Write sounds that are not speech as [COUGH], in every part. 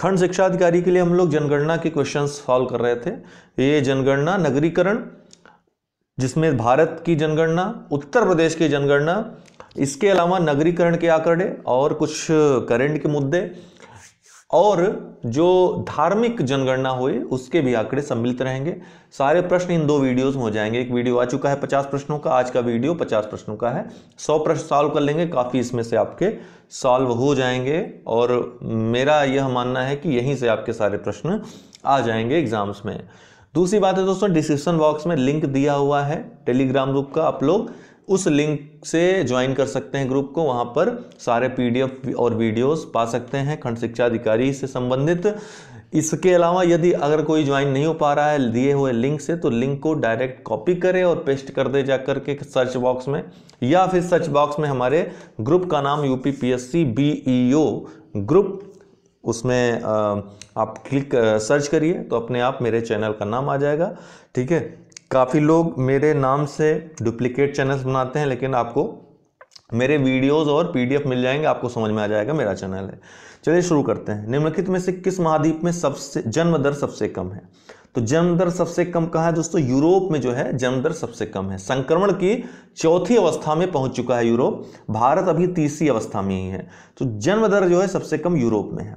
खंड शिक्षा अधिकारी के लिए हम लोग जनगणना के क्वेश्चन सॉल्व कर रहे थे ये जनगणना नगरीकरण जिसमें भारत की जनगणना उत्तर प्रदेश की जनगणना इसके अलावा नगरीकरण के आंकड़े और कुछ करंट के मुद्दे और जो धार्मिक जनगणना हुई उसके भी आंकड़े सम्मिलित रहेंगे सारे प्रश्न इन दो वीडियोस में हो जाएंगे एक वीडियो आ चुका है पचास प्रश्नों का आज का वीडियो पचास प्रश्नों का है सौ प्रश्न सॉल्व कर लेंगे काफ़ी इसमें से आपके सॉल्व हो जाएंगे और मेरा यह मानना है कि यहीं से आपके सारे प्रश्न आ जाएंगे एग्जाम्स में दूसरी बात है दोस्तों डिस्क्रिप्शन बॉक्स में लिंक दिया हुआ है टेलीग्राम ग्रुप का आप लोग उस लिंक से ज्वाइन कर सकते हैं ग्रुप को वहाँ पर सारे पीडीएफ और वीडियोस पा सकते हैं खंड शिक्षा अधिकारी से संबंधित इसके अलावा यदि अगर कोई ज्वाइन नहीं हो पा रहा है दिए हुए लिंक से तो लिंक को डायरेक्ट कॉपी करें और पेस्ट कर दे जा करके सर्च बॉक्स में या फिर सर्च बॉक्स में हमारे ग्रुप का नाम U P P S C B E O group उसमें आप क्लिक सर्च करिए तो अपने आप मेरे चैनल का नाम आ जाएगा ठीक है काफ़ी लोग मेरे नाम से डुप्लीकेट चैनल्स बनाते हैं लेकिन आपको मेरे वीडियोस और पीडीएफ मिल जाएंगे आपको समझ में आ जाएगा मेरा चैनल है चलिए शुरू करते हैं निम्नलिखित में से किस महाद्वीप में सबसे जन्म दर सबसे कम है तो जन्म दर सबसे कम कहा है दोस्तों यूरोप में जो है जन्म दर सबसे कम है संक्रमण की चौथी अवस्था में पहुंच चुका है यूरोप भारत अभी तीसरी अवस्था में ही है तो जन्म दर जो है सबसे कम यूरोप में है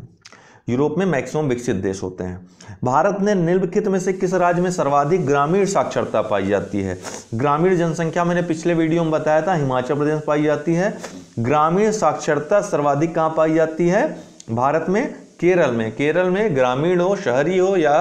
यूरोप में मैक्सिमम विकसित देश होते हैं भारत ने निम्नलिखित में से किस राज्य में सर्वाधिक ग्रामीण साक्षरता पाई जाती है ग्रामीण जनसंख्या मैंने पिछले वीडियो में बताया था हिमाचल प्रदेश पाई जाती है ग्रामीण साक्षरता सर्वाधिक कहाँ पाई जाती है भारत में केरल में केरल में ग्रामीण हो शहरी हो या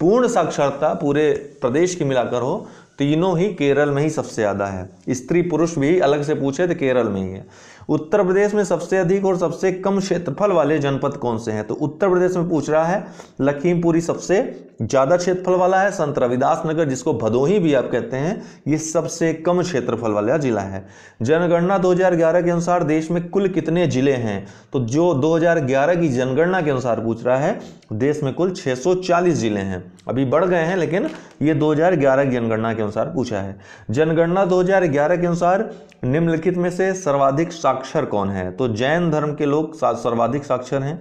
पूर्ण साक्षरता पूरे प्रदेश की मिलाकर हो तीनों ही केरल में ही सबसे ज़्यादा है स्त्री पुरुष भी अलग से पूछे तो केरल में ही है उत्तर प्रदेश में सबसे अधिक और सबसे कम क्षेत्रफल वाले जनपद कौन से हैं तो उत्तर प्रदेश में पूछ रहा है लखीमपुरी सबसे ज़्यादा क्षेत्रफल वाला है संत रविदास नगर जिसको भदोही भी आप कहते हैं ये सबसे कम क्षेत्रफल वाला जिला है जनगणना 2011 के अनुसार देश में कुल कितने जिले हैं तो जो 2011 की जनगणना के अनुसार पूछ रहा है देश में कुल 640 जिले हैं अभी बढ़ गए हैं लेकिन ये 2011 जनगणना के अनुसार पूछा है जनगणना 2011 के अनुसार निम्नलिखित में से सर्वाधिक साक्षर कौन है तो जैन धर्म के लोग सर्वाधिक साक्षर हैं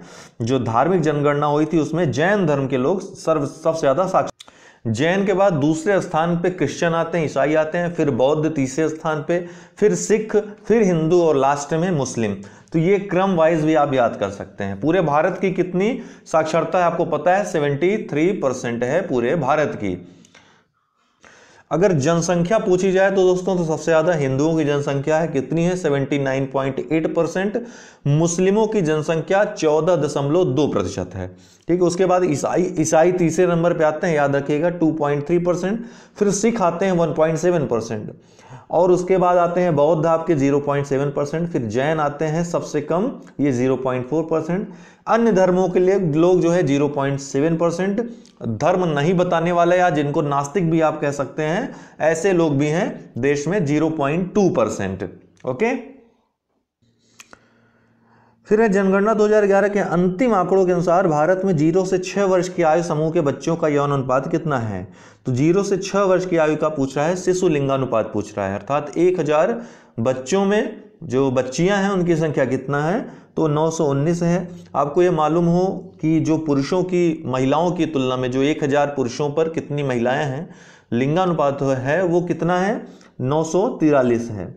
जो धार्मिक जनगणना हुई थी उसमें जैन धर्म के लोग सर्व सबसे ज़्यादा साक्षर जैन के बाद दूसरे स्थान पे क्रिश्चियन आते हैं ईसाई आते हैं फिर बौद्ध तीसरे स्थान पे फिर सिख फिर हिंदू और लास्ट में मुस्लिम तो ये क्रम वाइज भी आप याद कर सकते हैं पूरे भारत की कितनी साक्षरता है आपको पता है 73 परसेंट है पूरे भारत की अगर जनसंख्या पूछी जाए तो दोस्तों तो सबसे ज़्यादा हिंदुओं की जनसंख्या है कितनी है 79.8 परसेंट मुस्लिमों की जनसंख्या 14.2 प्रतिशत है ठीक है उसके बाद ईसाई ईसाई तीसरे नंबर पे आते हैं याद रखिएगा 2.3 परसेंट फिर सिख आते हैं 1.7 परसेंट और उसके बाद आते हैं बौद्ध आपके 0.7 परसेंट फिर जैन आते हैं सबसे कम ये जीरो परसेंट अन्य धर्मों के लिए लोग जो है 0.7 परसेंट धर्म नहीं बताने वाले या जिनको नास्तिक भी आप कह सकते हैं ऐसे लोग भी हैं देश में 0.2 परसेंट ओके फिर है जनगणना 2011 के अंतिम आंकड़ों के अनुसार भारत में जीरो से छह वर्ष की आयु समूह के बच्चों का यौन अनुपात कितना है तो जीरो से छह वर्ष की आयु का पूछ रहा है शिशु लिंगानुपात पूछ रहा है अर्थात एक हज़ार बच्चों में जो बच्चियां हैं उनकी संख्या कितना है तो 919 है आपको ये मालूम हो कि जो पुरुषों की महिलाओं की तुलना में जो 1000 पुरुषों पर कितनी महिलाएं हैं लिंगानुपात है वो कितना है नौ है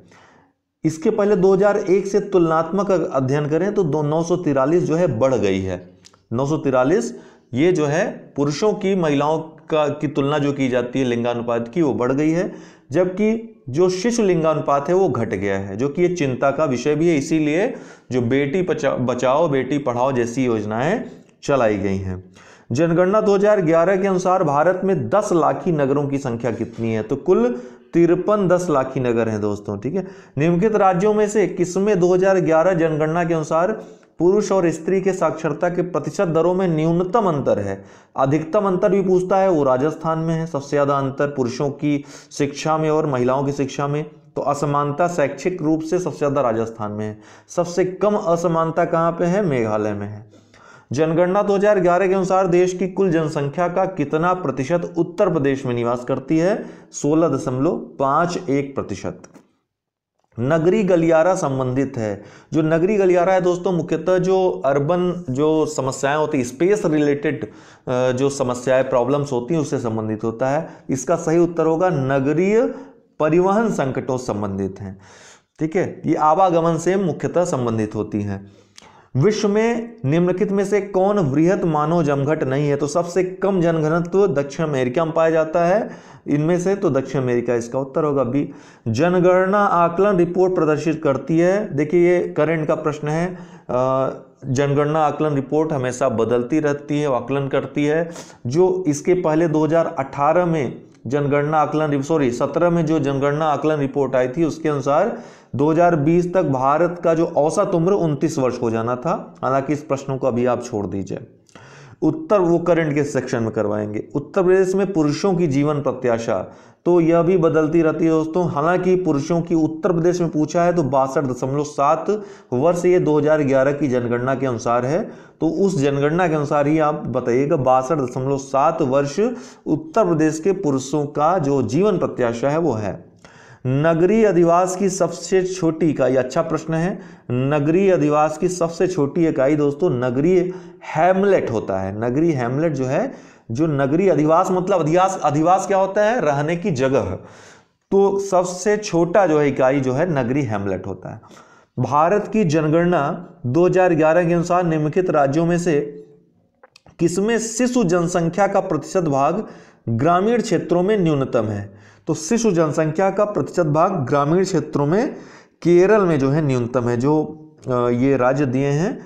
इसके पहले 2001 से तुलनात्मक अध्ययन करें तो दो जो है बढ़ गई है नौ ये जो है पुरुषों की महिलाओं का की तुलना जो की जाती है लिंगानुपात की वो बढ़ गई है जबकि जो शिशु लिंगानुपात है वो घट गया है जो कि ये चिंता का विषय भी है इसीलिए जो बेटी बचाओ बेटी पढ़ाओ जैसी योजनाएं चलाई गई हैं जनगणना 2011 के अनुसार भारत में 10 लाखी नगरों की संख्या कितनी है तो कुल तिरपन दस लाखी नगर हैं दोस्तों ठीक है निम्नलिखित राज्यों में से किसमें 2011 जनगणना के अनुसार पुरुष और स्त्री के साक्षरता के प्रतिशत दरों में न्यूनतम अंतर है अधिकतम अंतर भी पूछता है वो राजस्थान में है सबसे ज़्यादा अंतर पुरुषों की शिक्षा में और महिलाओं की शिक्षा में तो असमानता शैक्षिक रूप से सबसे ज़्यादा राजस्थान में है सबसे कम असमानता कहाँ पे है मेघालय में है जनगणना 2011 के अनुसार देश की कुल जनसंख्या का कितना प्रतिशत उत्तर प्रदेश में निवास करती है सोलह दशमलव पाँच एक प्रतिशत नगरी गलियारा संबंधित है जो नगरी गलियारा है दोस्तों मुख्यतः जो अर्बन जो समस्याएं होती स्पेस रिलेटेड जो समस्याएं प्रॉब्लम्स होती हैं उससे संबंधित होता है इसका सही उत्तर होगा नगरीय परिवहन संकटों संबंधित हैं ठीक है ये आवागमन से मुख्यतः संबंधित होती हैं विश्व में निम्नलिखित में से कौन वृहत मानव जमघट नहीं है तो सबसे कम जनघनत्व दक्षिण अमेरिका में पाया जाता है इनमें से तो दक्षिण अमेरिका इसका उत्तर होगा बी जनगणना आकलन रिपोर्ट प्रदर्शित करती है देखिए ये करंट का प्रश्न है जनगणना आकलन रिपोर्ट हमेशा बदलती रहती है आकलन करती है जो इसके पहले दो में जनगणना आकलन सॉरी सत्रह में जो जनगणना आकलन रिपोर्ट आई थी उसके अनुसार 2020 तक भारत का जो औसत उम्र 29 वर्ष हो जाना था हालांकि इस प्रश्नों को अभी आप छोड़ दीजिए उत्तर वो करंट के सेक्शन में करवाएंगे उत्तर प्रदेश में पुरुषों की जीवन प्रत्याशा तो यह भी बदलती रहती है दोस्तों हालांकि पुरुषों की उत्तर प्रदेश में पूछा है तो बासठ दशमलव सात वर्ष ये 2011 की जनगणना के अनुसार है तो उस जनगणना के अनुसार ही आप बताइएगा बासठ दशमलव सात वर्ष उत्तर प्रदेश के पुरुषों का जो जीवन प्रत्याशा है वो है नगरी अधिवास की सबसे छोटी इकाई अच्छा प्रश्न है नगरीय अधिवास की सबसे छोटी इकाई दोस्तों नगरीय हैमलेट होता है नगरी हैमलेट जो है जो नगरीय अधिवास मतलब अधिवास अधिवास क्या होता है रहने की जगह तो सबसे छोटा जो है इकाई जो है नगरी हैमलेट होता है भारत की जनगणना 2011 के अनुसार निम्नलिखित राज्यों में से किसमें शिशु जनसंख्या का प्रतिशत भाग ग्रामीण क्षेत्रों में न्यूनतम है तो शिशु जनसंख्या का प्रतिशत भाग ग्रामीण क्षेत्रों में केरल में जो है न्यूनतम है जो ये राज्य दिए हैं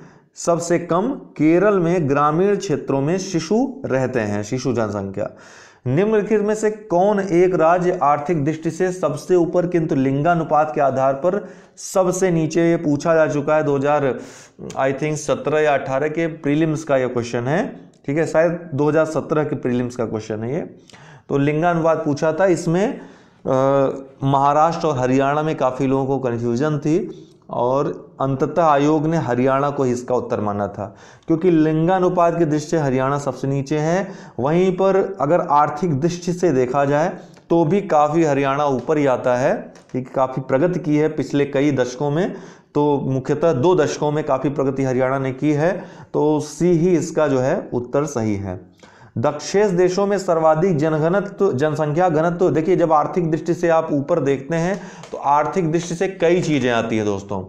सबसे कम केरल में ग्रामीण क्षेत्रों में शिशु रहते हैं शिशु जनसंख्या निम्नलिखित में से कौन एक राज्य आर्थिक दृष्टि से सबसे ऊपर किंतु लिंगानुपात के आधार पर सबसे नीचे ये पूछा जा चुका है 2000 आई थिंक 17 या 18 के प्रीलिम्स का ये क्वेश्चन है ठीक है शायद 2017 के प्रीलिम्स का क्वेश्चन है ये तो लिंगानुवाद पूछा था इसमें महाराष्ट्र और हरियाणा में काफ़ी लोगों को कन्फ्यूजन थी और अंततः आयोग ने हरियाणा को ही इसका उत्तर माना था क्योंकि लिंगानुपात की दृष्टि से हरियाणा सबसे नीचे है वहीं पर अगर आर्थिक दृष्टि से देखा जाए तो भी काफ़ी हरियाणा ऊपर ही आता है ठीक काफ़ी प्रगति की है पिछले कई दशकों में तो मुख्यतः दो दशकों में काफ़ी प्रगति हरियाणा ने की है तो सी ही इसका जो है उत्तर सही है दक्षेश देशों में सर्वाधिक जनघनत्व जनसंख्या घनत्व देखिए जब आर्थिक दृष्टि से आप ऊपर देखते हैं तो आर्थिक दृष्टि से कई चीज़ें आती है दोस्तों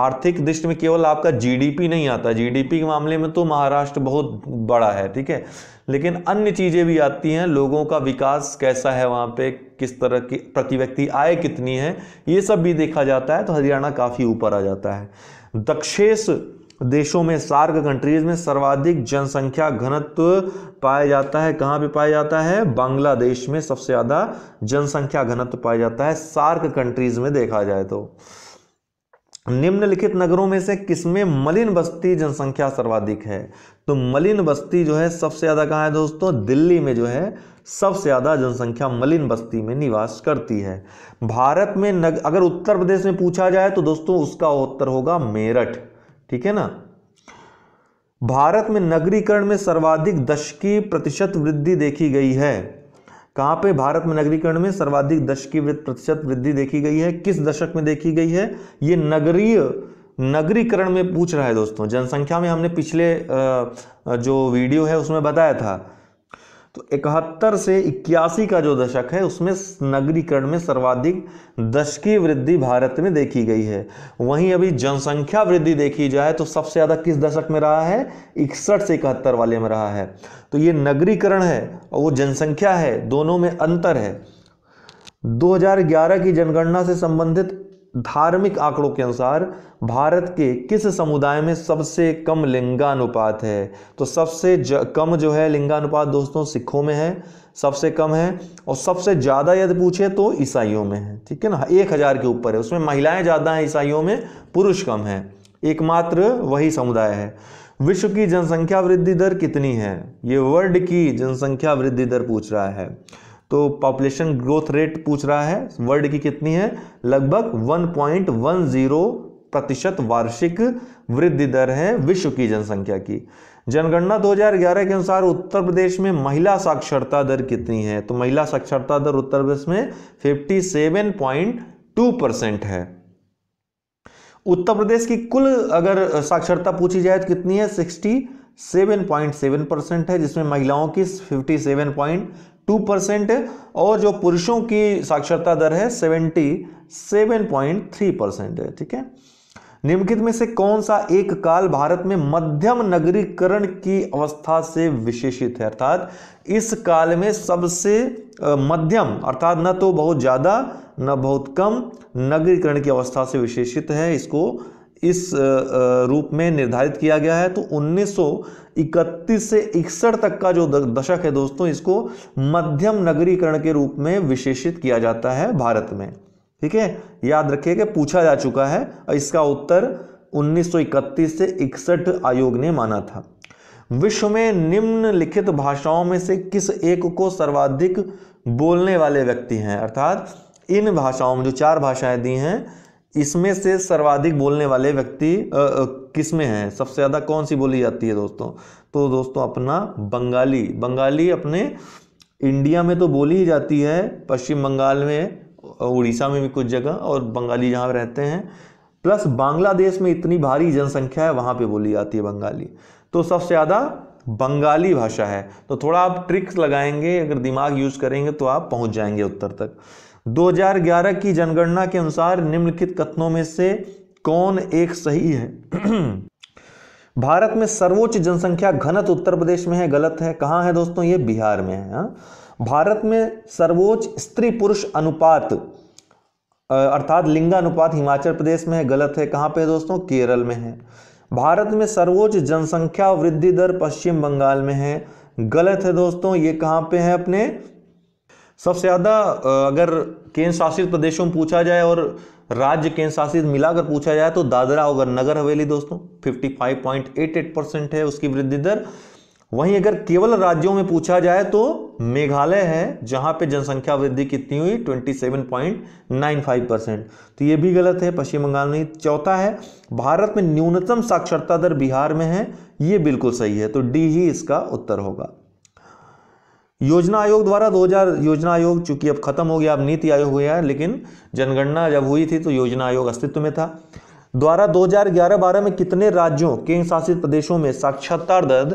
आर्थिक दृष्टि में केवल आपका जीडीपी नहीं आता जीडीपी के मामले में तो महाराष्ट्र बहुत बड़ा है ठीक है लेकिन अन्य चीज़ें भी आती हैं लोगों का विकास कैसा है वहाँ पे किस तरह की प्रति व्यक्ति आय कितनी है ये सब भी देखा जाता है तो हरियाणा काफ़ी ऊपर आ जाता है दक्षेश देशों में सार्क कंट्रीज में सर्वाधिक जनसंख्या घनत्व पाया जाता है कहाँ पे पाया जाता है बांग्लादेश में सबसे ज़्यादा जनसंख्या घनत्व पाया जाता है सार्क कंट्रीज में देखा जाए तो निम्नलिखित नगरों में से किसमें मलिन बस्ती जनसंख्या सर्वाधिक है तो मलिन बस्ती जो है सबसे ज़्यादा कहाँ है दोस्तों दिल्ली में जो है सबसे ज़्यादा जनसंख्या मलिन बस्ती में निवास करती है भारत में नग अगर उत्तर प्रदेश में पूछा जाए तो दोस्तों उसका उत्तर होगा मेरठ ठीक है ना भारत में नगरीकरण में सर्वाधिक दशकी प्रतिशत वृद्धि देखी गई है कहाँ पे भारत में नगरीकरण में सर्वाधिक दश की प्रतिशत वृद्धि देखी गई है किस दशक में देखी गई है ये नगरीय नगरीकरण में पूछ रहा है दोस्तों जनसंख्या में हमने पिछले जो वीडियो है उसमें बताया था तो इकहत्तर से इक्यासी का जो दशक है उसमें नगरीकरण में सर्वाधिक दशकीय वृद्धि भारत में देखी गई है वहीं अभी जनसंख्या वृद्धि देखी जाए तो सबसे ज़्यादा किस दशक में रहा है इकसठ से इकहत्तर वाले में रहा है तो ये नगरीकरण है और वो जनसंख्या है दोनों में अंतर है 2011 की जनगणना से संबंधित धार्मिक आंकड़ों के अनुसार भारत के किस समुदाय में सबसे कम लिंगानुपात है तो सबसे कम जो है लिंगानुपात दोस्तों सिखों में है सबसे कम है और सबसे ज़्यादा यदि पूछे तो ईसाइयों में है ठीक है ना एक हज़ार के ऊपर है उसमें महिलाएं ज़्यादा हैं ईसाइयों में पुरुष कम है एकमात्र वही समुदाय है विश्व की जनसंख्या वृद्धि दर कितनी है ये वर्ल्ड की जनसंख्या वृद्धि दर पूछ रहा है तो पॉपुलेशन ग्रोथ रेट पूछ रहा है वर्ल्ड की कितनी है लगभग 1.10 प्रतिशत वार्षिक वृद्धि दर है विश्व की जनसंख्या की जनगणना 2011 के अनुसार उत्तर प्रदेश में महिला साक्षरता दर कितनी है तो महिला साक्षरता दर उत्तर प्रदेश में 57.2 परसेंट है उत्तर प्रदेश की कुल अगर साक्षरता पूछी जाए तो कितनी है 67.7 परसेंट है जिसमें महिलाओं की पॉइंट टू परसेंट है और जो पुरुषों की साक्षरता दर है seventy seven point three percent है ठीक है निम्नलिखित में से कौन सा एक काल भारत में मध्यम नगरीकरण की अवस्था से विशेषित है अर्थात इस काल में सबसे मध्यम अर्थात न तो बहुत ज़्यादा न बहुत कम नगरीकरण की अवस्था से विशेषित है इसको इस रूप में निर्धारित किया गया है तो 1931 से इकसठ तक का जो दशक है दोस्तों इसको मध्यम नगरीकरण के रूप में विशेषित किया जाता है भारत में ठीक है याद रखिए कि पूछा जा चुका है और इसका उत्तर 1931 से इकसठ आयोग ने माना था विश्व में निम्न लिखित भाषाओं में से किस एक को सर्वाधिक बोलने वाले व्यक्ति हैं अर्थात इन भाषाओं में जो चार भाषाएं दी हैं इसमें से सर्वाधिक बोलने वाले व्यक्ति किस में हैं सबसे ज़्यादा कौन सी बोली जाती है दोस्तों तो दोस्तों अपना बंगाली बंगाली अपने इंडिया में तो बोली ही जाती है पश्चिम बंगाल में उड़ीसा में भी कुछ जगह और बंगाली जहाँ रहते हैं प्लस बांग्लादेश में इतनी भारी जनसंख्या है वहाँ पे बोली जाती है बंगाली तो सबसे ज़्यादा बंगाली भाषा है तो थोड़ा आप ट्रिक्स लगाएंगे अगर दिमाग यूज़ करेंगे तो आप पहुँच जाएंगे उत्तर तक 2011 की जनगणना के अनुसार निम्नलिखित कथनों में से कौन एक सही है [CLEARS THROAT] भारत में सर्वोच्च जनसंख्या घनत उत्तर प्रदेश में है गलत है कहां है दोस्तों ये बिहार में है हा? भारत में सर्वोच्च स्त्री पुरुष अनुपात अर्थात लिंगानुपात हिमाचल प्रदेश में है गलत है कहाँ पे है दोस्तों केरल में है भारत में सर्वोच्च जनसंख्या वृद्धि दर पश्चिम बंगाल में है गलत है दोस्तों ये कहां पे है अपने सबसे ज़्यादा अगर केंद्र शासित प्रदेशों में पूछा जाए और राज्य केंद्र शासित मिलाकर पूछा जाए तो दादरा और नगर हवेली दोस्तों 55.88 परसेंट है उसकी वृद्धि दर वहीं अगर केवल राज्यों में पूछा जाए तो मेघालय है जहां पे जनसंख्या वृद्धि कितनी हुई 27.95 परसेंट तो ये भी गलत है पश्चिम बंगाल में चौथा है भारत में न्यूनतम साक्षरता दर बिहार में है ये बिल्कुल सही है तो डी ही इसका उत्तर होगा योजना आयोग द्वारा 2000 योजना आयोग चूंकि अब खत्म हो गया अब नीति आयोग हुआ है लेकिन जनगणना जब हुई थी तो योजना आयोग अस्तित्व में था द्वारा 2011-12 में कितने राज्यों केंद्र शासित प्रदेशों में साक्षरता दर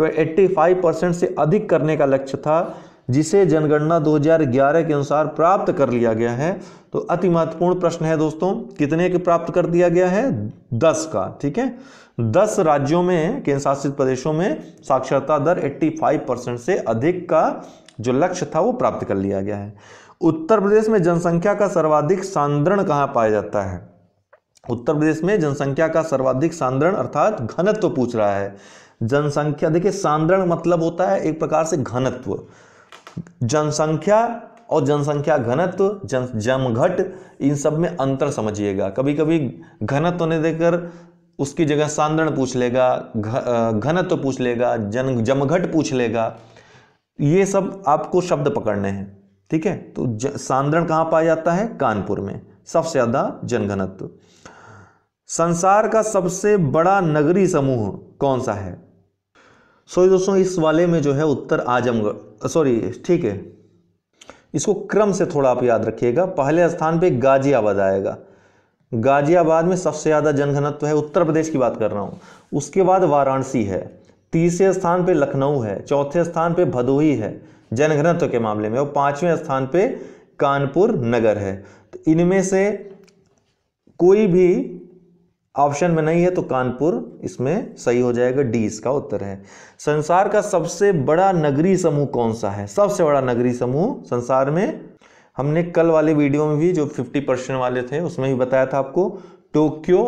तो 85 परसेंट से अधिक करने का लक्ष्य था जिसे जनगणना 2011 के अनुसार प्राप्त कर लिया गया है तो अति महत्वपूर्ण प्रश्न है दोस्तों कितने के प्राप्त कर दिया गया है दस का ठीक है दस राज्यों में केंद्र शासित प्रदेशों में साक्षरता दर 85 परसेंट से अधिक का जो लक्ष्य था वो प्राप्त कर लिया गया है उत्तर प्रदेश में जनसंख्या का सर्वाधिक सांद्रण कहाँ पाया जाता है उत्तर प्रदेश में जनसंख्या का सर्वाधिक सांद्रण अर्थात घनत्व तो पूछ रहा है जनसंख्या देखिए सांद्रण मतलब होता है एक प्रकार से घनत्व जनसंख्या और जनसंख्या घनत्व जन जमघट इन सब में अंतर समझिएगा कभी कभी घनत्व ने देकर उसकी जगह सांद्रण पूछ लेगा घनत्व तो पूछ लेगा जन जमघट पूछ लेगा ये सब आपको शब्द पकड़ने हैं ठीक है तो सांद्रण कहाँ पाया जाता है कानपुर में सबसे ज़्यादा जनघनत्व संसार का सबसे बड़ा नगरी समूह कौन सा है सो दोस्तों इस वाले में जो है उत्तर आजमगढ़ सॉरी ठीक है इसको क्रम से थोड़ा आप याद रखिएगा पहले स्थान पे गाजियाबाद आएगा गाजियाबाद में सबसे ज़्यादा जनघनत्व है उत्तर प्रदेश की बात कर रहा हूँ उसके बाद वाराणसी है तीसरे स्थान पे लखनऊ है चौथे स्थान पे भदोही है जनघनत्व के मामले में और पाँचवें स्थान पे कानपुर नगर है तो इनमें से कोई भी ऑप्शन में नहीं है तो कानपुर इसमें सही हो जाएगा डी इसका उत्तर है संसार का सबसे बड़ा नगरी समूह कौन सा है सबसे बड़ा नगरी समूह संसार में हमने कल वाले वीडियो में भी जो 50 परसेंट वाले थे उसमें भी बताया था आपको टोक्यो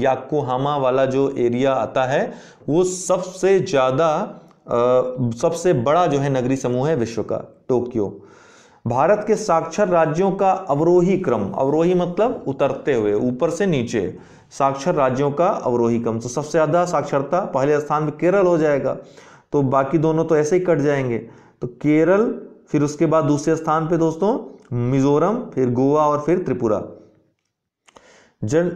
याकोहामा वाला जो एरिया आता है वो सबसे ज़्यादा सबसे बड़ा जो है नगरी समूह है विश्व का टोक्यो भारत के साक्षर राज्यों का अवरोही क्रम अवरोही मतलब उतरते हुए ऊपर से नीचे साक्षर राज्यों का अवरोही क्रम तो सबसे ज़्यादा साक्षरता पहले स्थान पर केरल हो जाएगा तो बाकी दोनों तो ऐसे ही कट जाएंगे तो केरल फिर उसके बाद दूसरे स्थान पे दोस्तों मिजोरम फिर गोवा और फिर त्रिपुरा जन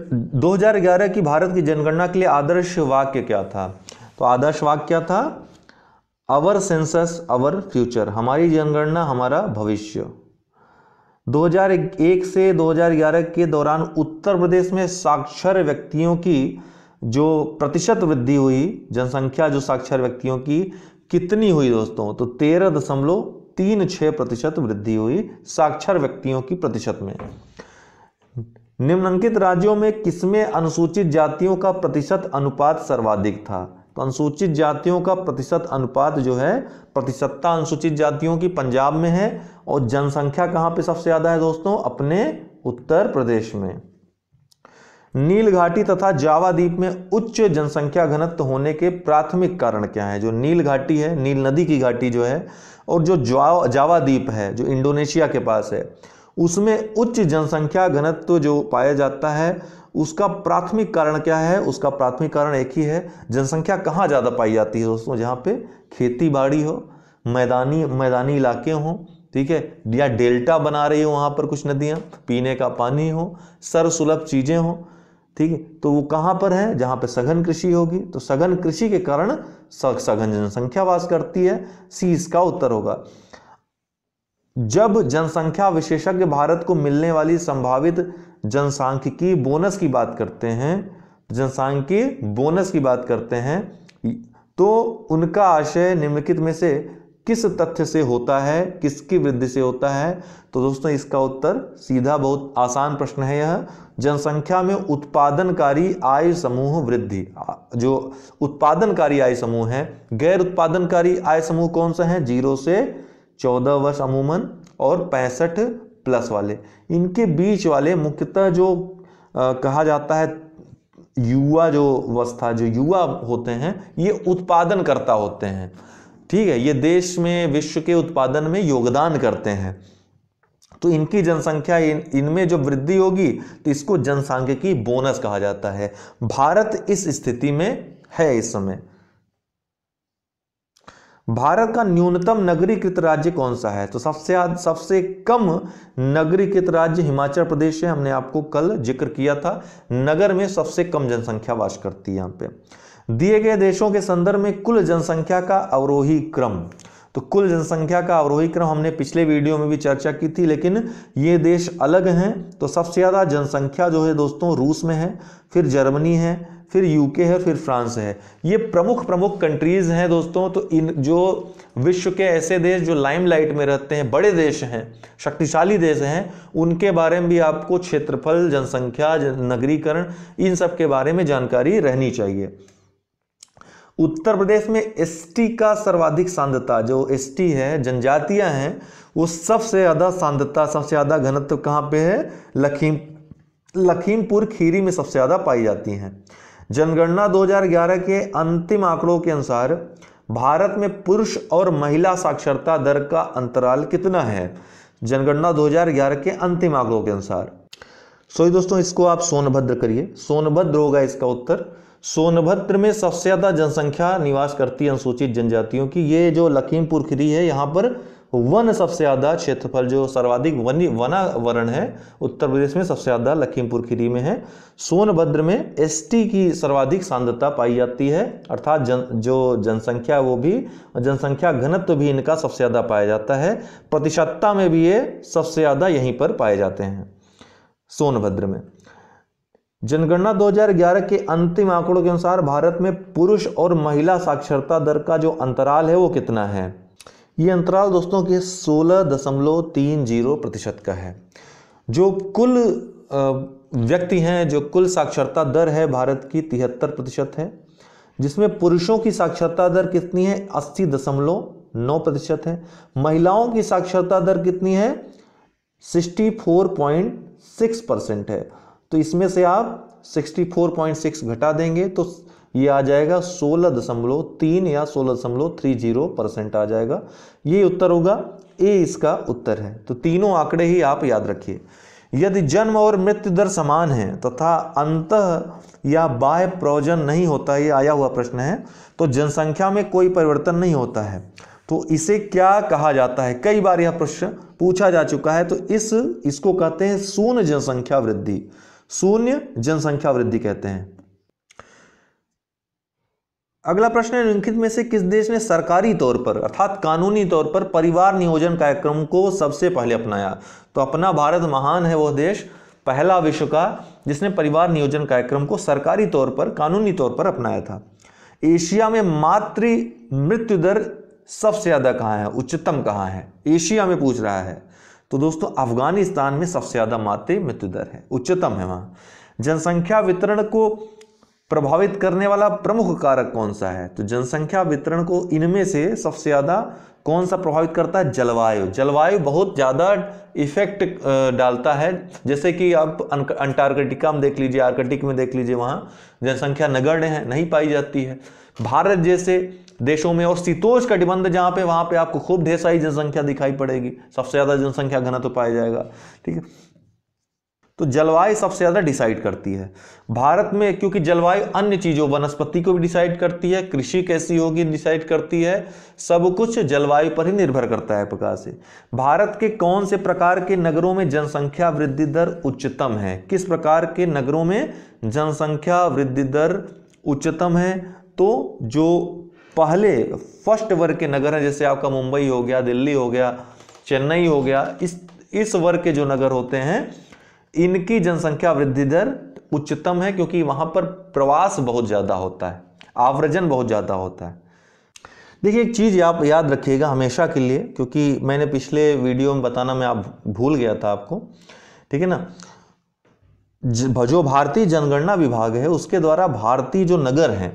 2011 की भारत की जनगणना के लिए आदर्श वाक्य क्या था तो आदर्श वाक्य क्या था अवर सेंसस अवर फ्यूचर हमारी जनगणना हमारा भविष्य 2001 से 2011 के दौरान उत्तर प्रदेश में साक्षर व्यक्तियों की जो प्रतिशत वृद्धि हुई जनसंख्या जो साक्षर व्यक्तियों की कितनी हुई दोस्तों तो तेरह दशमलव तीन छः प्रतिशत वृद्धि हुई साक्षर व्यक्तियों की प्रतिशत में निम्नलिखित राज्यों में किसमें अनुसूचित जातियों का प्रतिशत अनुपात सर्वाधिक था तो अनुसूचित जातियों का प्रतिशत अनुपात जो है प्रतिशतता अनुसूचित जातियों की पंजाब में है और जनसंख्या कहाँ पे सबसे ज़्यादा है दोस्तों अपने उत्तर प्रदेश में नील घाटी तथा जावा द्वीप में उच्च जनसंख्या घनत्व होने के प्राथमिक कारण क्या है जो नील घाटी है नील नदी की घाटी जो है और जो जावा जावा द्वीप है जो इंडोनेशिया के पास है उसमें उच्च जनसंख्या घनत्व जो पाया जाता है उसका प्राथमिक कारण क्या है उसका प्राथमिक कारण एक ही है जनसंख्या कहाँ ज़्यादा पाई जाती है दोस्तों जहाँ पे खेती बाड़ी हो मैदानी मैदानी इलाके हों ठीक है या डेल्टा बना रही हो वहाँ पर कुछ नदियाँ पीने का पानी हो सर्वसुलभ चीज़ें हों ठीक है तो वो कहां पर है जहां पर सघन कृषि होगी तो सघन कृषि के कारण सघन जनसंख्या वास करती है सी इसका उत्तर होगा जब जनसंख्या विशेषज्ञ भारत को मिलने वाली संभावित जनसांख्यिकी बोनस की बात करते हैं जनसांख्यिकी बोनस की बात करते हैं तो उनका आशय निम्नलिखित में से किस तथ्य से होता है किसकी वृद्धि से होता है तो दोस्तों इसका उत्तर सीधा बहुत आसान प्रश्न है यह जनसंख्या में उत्पादनकारी आय समूह वृद्धि जो उत्पादनकारी आय समूह है गैर उत्पादनकारी आय समूह कौन सा है जीरो से चौदह वर्ष अमूमन और पैंसठ प्लस वाले इनके बीच वाले मुख्यतः जो आ, कहा जाता है युवा जो अवस्था जो युवा होते हैं ये उत्पादन करता होते हैं ठीक है ये देश में विश्व के उत्पादन में योगदान करते हैं तो इनकी जनसंख्या इन इनमें जो वृद्धि होगी तो इसको जनसांख्यिकी बोनस कहा जाता है भारत इस स्थिति में है इस समय भारत का न्यूनतम नगरीकृत राज्य कौन सा है तो सबसे सबसे कम नगरीकृत राज्य हिमाचल प्रदेश है हमने आपको कल जिक्र किया था नगर में सबसे कम जनसंख्या वास करती है यहां पे दिए गए देशों के संदर्भ में कुल जनसंख्या का अवरोही क्रम तो कुल जनसंख्या का अवरोही क्रम हमने पिछले वीडियो में भी चर्चा की थी लेकिन ये देश अलग हैं तो सबसे ज़्यादा जनसंख्या जो है दोस्तों रूस में है फिर जर्मनी है फिर यूके है फिर फ्रांस है ये प्रमुख प्रमुख कंट्रीज़ हैं दोस्तों तो इन जो विश्व के ऐसे देश जो लाइमलाइट में रहते हैं बड़े देश हैं शक्तिशाली देश हैं उनके बारे में भी आपको क्षेत्रफल जनसंख्या नगरीकरण इन सब के बारे में जानकारी रहनी चाहिए उत्तर प्रदेश में एसटी का सर्वाधिक सांद्रता जो एसटी है जनजातियां हैं वो सबसे ज़्यादा सांद्रता सबसे ज़्यादा घनत्व कहाँ पे है लखीम लखीमपुर खीरी में सबसे ज़्यादा पाई जाती हैं जनगणना 2011 के अंतिम आंकड़ों के अनुसार भारत में पुरुष और महिला साक्षरता दर का अंतराल कितना है जनगणना 2011 के अंतिम आंकड़ों के अनुसार सो दोस्तों इसको आप सोनभद्र करिए सोनभद्र होगा इसका उत्तर सोनभद्र में सबसे ज़्यादा जनसंख्या निवास करती है अनुसूचित जनजातियों की ये जो लखीमपुर खीरी है यहाँ पर वन सबसे ज़्यादा क्षेत्रफल जो सर्वाधिक वनी वनावरण है उत्तर प्रदेश में सबसे ज़्यादा लखीमपुर खीरी में है सोनभद्र में एसटी की सर्वाधिक सांद्रता पाई जाती है अर्थात जन जो जनसंख्या वो भी जनसंख्या घनत्व भी इनका सबसे ज़्यादा पाया जाता है प्रतिशतता में भी ये सबसे ज़्यादा यहीं पर पाए जाते हैं सोनभद्र में जनगणना 2011 के अंतिम आंकड़ों के अनुसार भारत में पुरुष और महिला साक्षरता दर का जो अंतराल है वो कितना है ये अंतराल दोस्तों के सोलह दशमलव तीन जीरो प्रतिशत का है जो कुल व्यक्ति हैं जो कुल साक्षरता दर है भारत की तिहत्तर प्रतिशत है जिसमें पुरुषों की साक्षरता दर कितनी है अस्सी दशमलव नौ प्रतिशत है महिलाओं की साक्षरता दर कितनी है sixty four point six percent है तो इसमें से आप 64.6 घटा देंगे तो ये आ जाएगा सोलह दशमलव तीन या सोलह दशमलव थ्री जीरो परसेंट आ जाएगा ये उत्तर होगा ए इसका उत्तर है तो तीनों आंकड़े ही आप याद रखिए यदि जन्म और मृत्यु दर समान है तथा अंत या बाह्य प्रयोजन नहीं होता ये आया हुआ प्रश्न है तो जनसंख्या में कोई परिवर्तन नहीं होता है तो इसे क्या कहा जाता है कई बार यह प्रश्न पूछा जा चुका है तो इस इसको कहते हैं शून्य जनसंख्या वृद्धि शून्य जनसंख्या वृद्धि कहते हैं अगला प्रश्न है निम्नलिखित में से किस देश ने सरकारी तौर पर अर्थात कानूनी तौर पर परिवार नियोजन कार्यक्रम को सबसे पहले अपनाया तो अपना भारत महान है वह देश पहला विश्व का जिसने परिवार नियोजन कार्यक्रम को सरकारी तौर पर कानूनी तौर पर अपनाया था एशिया में मातृ मृत्यु दर सबसे ज़्यादा कहाँ है उच्चतम कहाँ है एशिया में पूछ रहा है तो दोस्तों अफगानिस्तान में सबसे ज़्यादा मातृ मृत्यु दर है उच्चतम है वहाँ जनसंख्या वितरण को प्रभावित करने वाला प्रमुख कारक कौन सा है तो जनसंख्या वितरण को इनमें से सबसे ज़्यादा कौन सा प्रभावित करता है जलवायु जलवायु बहुत ज़्यादा इफेक्ट डालता है जैसे कि आप अंटार्कटिका में देख लीजिए आर्कटिक में देख लीजिए वहाँ जनसंख्या नगण्य है नहीं पाई जाती है भारत जैसे देशों में और शीतोष कटिबंध जहां पे वहां पे आपको खूब ढेर सारी जनसंख्या दिखाई पड़ेगी सबसे ज़्यादा जनसंख्या घनत्व तो पाया जाएगा ठीक है तो जलवायु सबसे ज़्यादा डिसाइड करती है भारत में क्योंकि जलवायु अन्य चीज़ों वनस्पति को भी डिसाइड करती है कृषि कैसी होगी डिसाइड करती है सब कुछ जलवायु पर ही निर्भर करता है प्रकार से भारत के कौन से प्रकार के नगरों में जनसंख्या वृद्धि दर उच्चतम है किस प्रकार के नगरों में जनसंख्या वृद्धि दर उच्चतम है तो जो पहले फर्स्ट वर्ग के नगर हैं जैसे आपका मुंबई हो गया दिल्ली हो गया चेन्नई हो गया इस इस वर्ग के जो नगर होते हैं इनकी जनसंख्या वृद्धि दर उच्चतम है क्योंकि वहां पर प्रवास बहुत ज़्यादा होता है आवरजन बहुत ज़्यादा होता है देखिए एक चीज़ आप याद रखिएगा हमेशा के लिए क्योंकि मैंने पिछले वीडियो में बताना मैं आप भूल गया था आपको ठीक है ना जो भारतीय जनगणना विभाग है उसके द्वारा भारतीय जो नगर हैं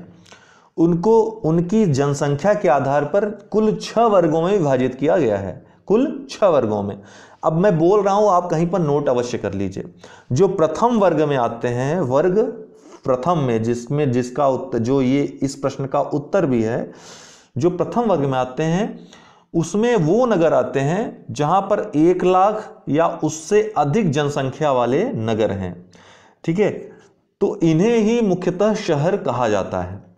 उनको उनकी जनसंख्या के आधार पर कुल छह वर्गों में विभाजित किया गया है कुल छह वर्गों में अब मैं बोल रहा हूं आप कहीं पर नोट अवश्य कर लीजिए जो प्रथम वर्ग में आते हैं वर्ग प्रथम में जिसमें जिसका उत्तर जो ये इस प्रश्न का उत्तर भी है जो प्रथम वर्ग में आते हैं उसमें वो नगर आते हैं जहां पर एक लाख या उससे अधिक जनसंख्या वाले नगर हैं ठीक है तो इन्हें ही मुख्यतः शहर कहा जाता है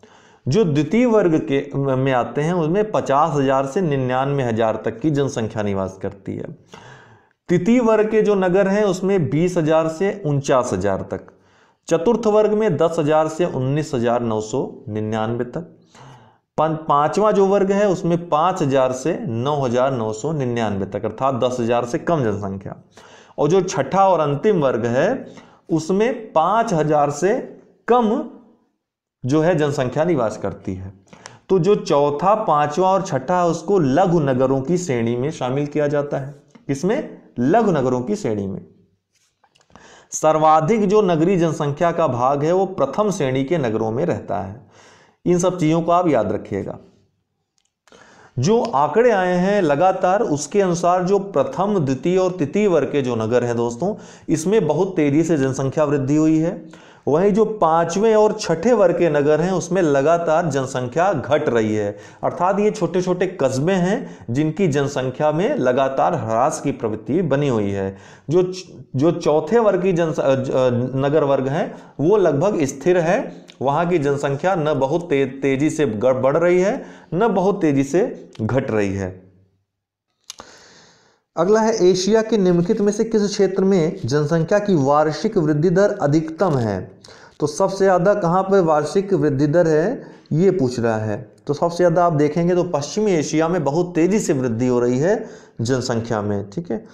जो द्वितीय वर्ग के में आते हैं उनमें पचास हजार से निन्यानवे हजार तक की जनसंख्या निवास करती है तृतीय वर्ग के जो नगर हैं उसमें बीस हजार से उनचास हजार तक चतुर्थ वर्ग में दस हजार से उन्नीस हजार नौ सौ निन्यानवे तक पांचवा जो वर्ग है उसमें पांच हजार से नौ हजार नौ सौ निन्यानवे तक अर्थात दस हजार से कम जनसंख्या और जो छठा और अंतिम वर्ग है उसमें पांच हजार से कम जो है जनसंख्या निवास करती है तो जो चौथा पांचवा और छठा है उसको लघु नगरों की श्रेणी में शामिल किया जाता है इसमें लघु नगरों की श्रेणी में सर्वाधिक जो नगरी जनसंख्या का भाग है वो प्रथम श्रेणी के नगरों में रहता है इन सब चीजों को आप याद रखिएगा जो आंकड़े आए हैं लगातार उसके अनुसार जो प्रथम द्वितीय और तृतीय वर्ग के जो नगर हैं दोस्तों इसमें बहुत तेजी से जनसंख्या वृद्धि हुई है वहीं जो पांचवें और छठे वर्ग के नगर हैं उसमें लगातार जनसंख्या घट रही है अर्थात ये छोटे छोटे कस्बे हैं जिनकी जनसंख्या में लगातार ह्रास की प्रवृत्ति बनी हुई है जो जो चौथे वर्ग की जन नगर वर्ग हैं वो लगभग स्थिर है वहाँ की जनसंख्या न बहुत ते, तेज़ी से बढ़ रही है न बहुत तेज़ी से घट रही है अगला है एशिया के निम्नलिखित में से किस क्षेत्र में जनसंख्या की वार्षिक वृद्धि दर अधिकतम है तो सबसे ज़्यादा कहाँ पर वार्षिक वृद्धि दर है ये पूछ रहा है तो सबसे ज़्यादा आप देखेंगे तो पश्चिमी एशिया में बहुत तेज़ी से वृद्धि हो रही है जनसंख्या में ठीक है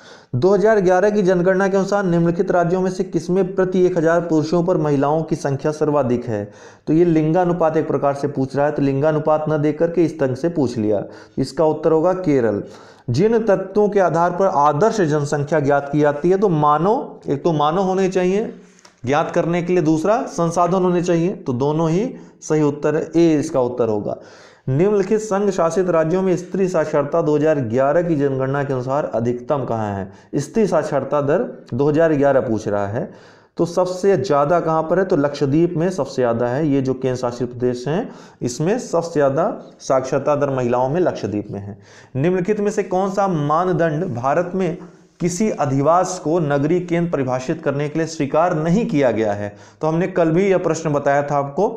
2011 की जनगणना के अनुसार निम्नलिखित राज्यों में से किसमें प्रति एक हज़ार पुरुषों पर महिलाओं की संख्या सर्वाधिक है तो ये लिंगानुपात एक प्रकार से पूछ रहा है तो लिंगानुपात न देख करके इस तंग से पूछ लिया इसका उत्तर होगा केरल जिन तत्वों के आधार पर आदर्श जनसंख्या ज्ञात की जाती है तो मानव एक तो मानव होने चाहिए ज्ञात करने के लिए दूसरा संसाधन होने चाहिए तो दोनों ही सही उत्तर ए इसका उत्तर होगा निम्नलिखित संघ शासित राज्यों में स्त्री साक्षरता 2011 की जनगणना के अनुसार अधिकतम कहाँ है स्त्री साक्षरता दर 2011 पूछ रहा है तो सबसे ज़्यादा कहाँ पर है तो लक्षद्वीप में सबसे ज़्यादा है ये जो केंद्र शासित प्रदेश हैं इसमें सबसे ज़्यादा साक्षरता दर महिलाओं में लक्षद्वीप में है निम्नलिखित में से कौन सा मानदंड भारत में किसी अधिवास को नगरी केंद्र परिभाषित करने के लिए स्वीकार नहीं किया गया है तो हमने कल भी यह प्रश्न बताया था आपको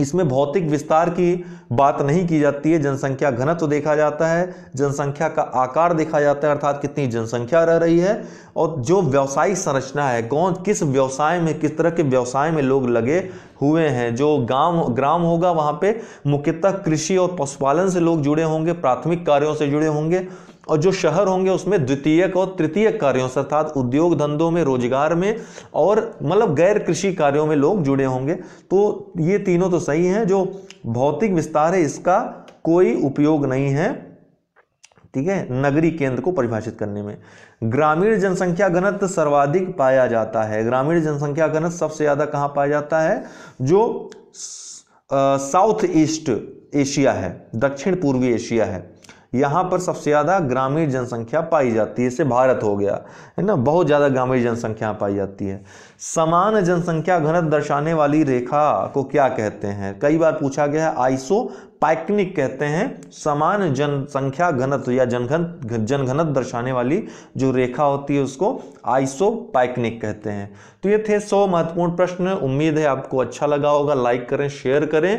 इसमें भौतिक विस्तार की बात नहीं की जाती है जनसंख्या घनत्व तो देखा जाता है जनसंख्या का आकार देखा जाता है अर्थात कितनी जनसंख्या रह रही है और जो व्यवसायिक संरचना है कौन किस व्यवसाय में किस तरह के व्यवसाय में लोग लगे हुए हैं जो गांव ग्राम होगा वहां पे मुख्यतः कृषि और पशुपालन से लोग जुड़े होंगे प्राथमिक कार्यों से जुड़े होंगे और जो शहर होंगे उसमें द्वितीयक और तृतीयक कार्यों अर्थात उद्योग धंधों में रोजगार में और मतलब गैर कृषि कार्यों में लोग जुड़े होंगे तो ये तीनों तो सही हैं जो भौतिक विस्तार है इसका कोई उपयोग नहीं है ठीक है नगरी केंद्र को परिभाषित करने में ग्रामीण जनसंख्या घनत्व सर्वाधिक पाया जाता है ग्रामीण जनसंख्या घनत्व सबसे ज़्यादा कहाँ पाया जाता है जो साउथ ईस्ट एशिया है दक्षिण पूर्वी एशिया है यहाँ पर सबसे ज़्यादा ग्रामीण जनसंख्या पाई जाती है इसे भारत हो गया है ना बहुत ज़्यादा ग्रामीण जनसंख्या पाई जाती है समान जनसंख्या घनत्व दर्शाने वाली रेखा को क्या कहते हैं कई बार पूछा गया है आइसो पाइकनिक कहते हैं समान जनसंख्या घनत्व या जनघन जनघनत दर्शाने वाली जो रेखा होती है उसको आइसो पाइकनिक कहते हैं तो ये थे सौ महत्वपूर्ण प्रश्न उम्मीद है आपको अच्छा लगा होगा लाइक करें शेयर करें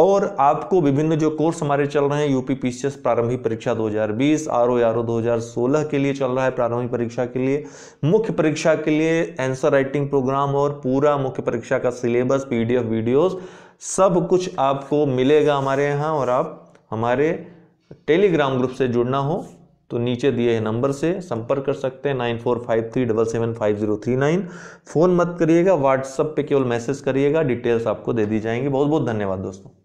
और आपको विभिन्न जो कोर्स हमारे चल रहे हैं यूपी पीसीएस प्रारंभिक परीक्षा 2020 आरओ आरओ 2016 के लिए चल रहा है प्रारंभिक परीक्षा के लिए मुख्य परीक्षा के लिए आंसर राइटिंग प्रोग्राम और पूरा मुख्य परीक्षा का सिलेबस पीडीएफ वीडियोस सब कुछ आपको मिलेगा हमारे यहाँ और आप हमारे टेलीग्राम ग्रुप से जुड़ना हो तो नीचे दिए नंबर से संपर्क कर सकते हैं nine four five three double seven five zero three nine phone मत करिएगा व्हाट्सअप पे केवल मैसेज करिएगा डिटेल्स आपको दे दी जाएंगी बहुत बहुत धन्यवाद दोस्तों